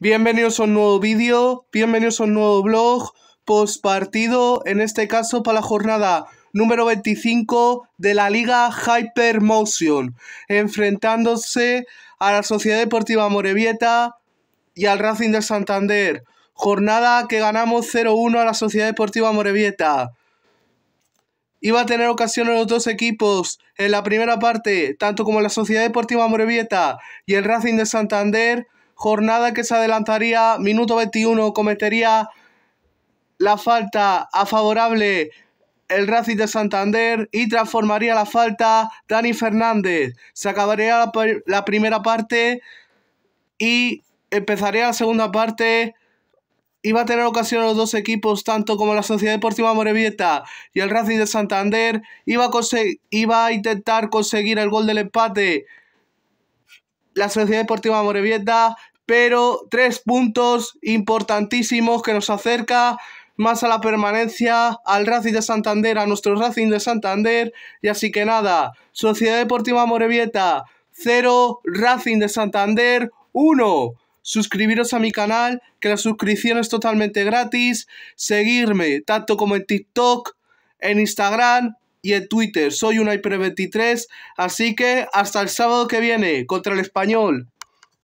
Bienvenidos a un nuevo vídeo, bienvenidos a un nuevo blog post partido, en este caso para la jornada número 25 de la Liga Hypermotion, enfrentándose a la Sociedad Deportiva Morevieta y al Racing de Santander. Jornada que ganamos 0-1 a la Sociedad Deportiva Morevieta. Iba a tener ocasiones los dos equipos en la primera parte, tanto como la Sociedad Deportiva Morevieta y el Racing de Santander, jornada que se adelantaría, minuto 21, cometería la falta a favorable el Racing de Santander y transformaría la falta Dani Fernández. Se acabaría la, primera parte y empezaría la segunda parte. Iba a tener ocasión los dos equipos, tanto como la Sociedad Deportiva Morevieta y el Racing de Santander, iba a, iba a intentar conseguir el gol del empate. La Sociedad Deportiva Morevieta pero tres puntos importantísimos que nos acerca más a la permanencia, al Racing de Santander, a nuestro Racing de Santander. Y así que nada, Sociedad Deportiva Morevieta 0, Racing de Santander 1. Suscribiros a mi canal, que la suscripción es totalmente gratis. Seguirme tanto como en TikTok, en Instagram y en Twitter. Soy una 23 Así que hasta el sábado que viene contra el español.